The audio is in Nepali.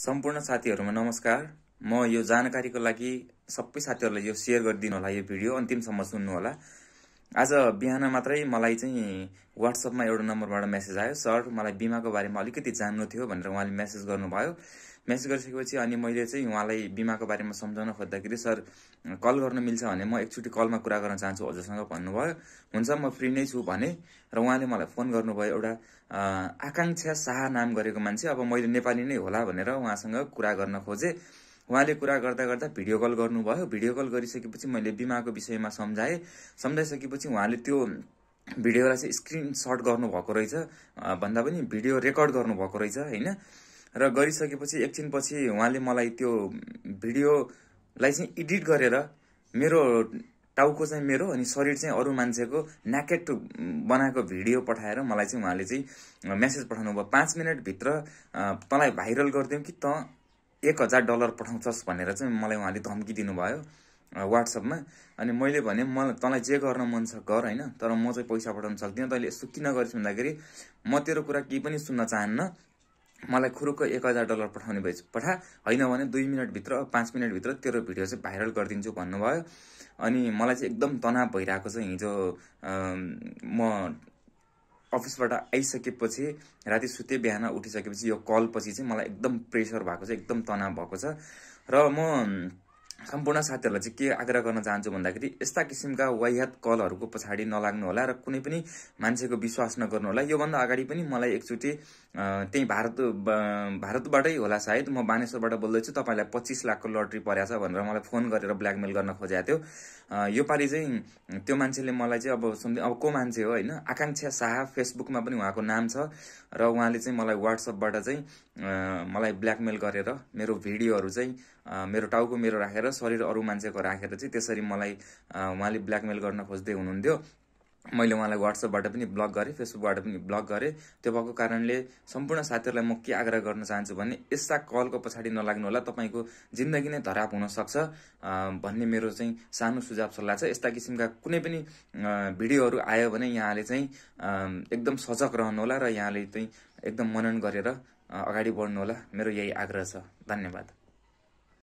सम्पूर्ण साथीहरूमा नमस्कार म यो जानकारीको लागि सबै साथीहरूलाई यो सेयर गरिदिनु होला यो भिडियो अन्तिमसम्म सुन्नुहोला आज बिहान मात्रै मलाई चाहिँ वाट्सएपमा एउटा नम्बरबाट मेसेज आयो सर मलाई बिमाको बारेमा अलिकति जान्नु थियो भनेर उहाँले मेसेज गर्नुभयो मेसेज गरिसकेपछि अनि मैले चाहिँ उहाँलाई बिमाको बारेमा सम्झाउन खोज्दाखेरि सर कल गर्न मिल्छ भने म एकचोटि कलमा कुरा गर्न चाहन्छु हजुरसँग भन्नुभयो हुन्छ म फ्री नै छु भने र उहाँले मलाई फोन गर्नुभयो एउटा आकाङ्क्षा शाह नाम गरेको मान्छे अब मैले नेपाली नै होला भनेर उहाँसँग कुरा गर्न खोजेँ उहाँले कुरा गर्दा गर्दा भिडियो कल गर्नुभयो भिडियो कल गरिसकेपछि मैले बिमाको विषयमा सम्झाएँ सम्झाइसकेपछि उहाँले त्यो भिडियोलाई चाहिँ स्क्रिन सट गर्नुभएको रहेछ भन्दा पनि भिडियो रेकर्ड गर्नुभएको रहेछ होइन र गरिसकेपछि एकछिनपछि उहाँले मलाई त्यो भिडियोलाई चाहिँ एडिट गरेर मेरो टाउको चाहिँ मेरो अनि शरीर चाहिँ अरू मान्छेको न्याकेट बनाएको भिडियो पठाएर मलाई चाहिँ उहाँले चाहिँ मेसेज पठाउनु भयो पाँच मिनटभित्र तँलाई भाइरल गरिदिउँ कि त एक हजार डलर पठाउँछस् भनेर चाहिँ मलाई उहाँले धम्की दिनुभयो वाट्सएपमा अनि मैले भने म तँलाई जे गर्न मन छ गर होइन तर म चाहिँ पैसा पठाउन सक्दिनँ तैँले यसो किन गरिस् भन्दाखेरि म तेरो कुरा केही पनि सुन्न चाहन्न मलाई खुरुक्क एक हजार डलर पठाउने भएछ पठा होइन भने दुई मिनटभित्र पाँच मिनटभित्र तेरो भिडियो चाहिँ भाइरल गरिदिन्छु भन्नुभयो अनि मलाई चाहिँ एकदम तनाव भइरहेको छ हिजो म अफिसबाट आइसकेपछि राति सुते बिहान उठिसकेपछि यो कलपछि चाहिँ मलाई एकदम प्रेसर भएको छ एकदम तनाव भएको छ र म सम्पूर्ण साथीहरूलाई चाहिँ के आग्रह गर्न चाहन्छु भन्दाखेरि यस्ता किसिमका वाह्यात कलहरूको पछाडि नलाग्नु होला र कुनै पनि मान्छेको विश्वास नगर्नु होला योभन्दा अगाडि पनि मलाई एकचोटि त्यही भारत भारतबाटै होला सायद म बानेश्वरबाट बोल्दैछु तपाईँलाई पच्चिस लाखको लटरी परेको छ भनेर मलाई फोन गरेर ब्ल्याकमेल गर्न खोजेको थियो योपालि चाहिँ त्यो मान्छेले मलाई चाहिँ अब सुन्दै अब को मान्छे हो होइन आकाङ्क्षा शाह फेसबुकमा पनि उहाँको नाम छ र उहाँले चाहिँ मलाई वाट्सएपबाट चाहिँ मलाई ब्ल्याकमेल गरेर मेरो भिडियोहरू चाहिँ मेरो टाउको मेरो राखेर राखेर शरीर अरू मान्छेको राखेर चाहिँ त्यसरी मलाई उहाँले ब्ल्याकमेल गर्न खोज्दै हुनुहुन्थ्यो मैले उहाँलाई वाट्सएपबाट पनि ब्लक गरेँ फेसबुकबाट पनि ब्लक गरेँ त्यो भएको कारणले सम्पूर्ण साथीहरूलाई म के आग्रह गर्न चाहन्छु भने यस्ता कलको पछाडि नलाग्नु होला तपाईँको जिन्दगी नै धराप हुनसक्छ भन्ने मेरो चाहिँ सानो सुझाव सल्लाह छ यस्ता किसिमका कुनै पनि भिडियोहरू आयो भने यहाँले चाहिँ एकदम सजग रहनुहोला र यहाँले चाहिँ एकदम मनन गरेर अगाडि बढ्नुहोला मेरो यही आग्रह छ धन्यवाद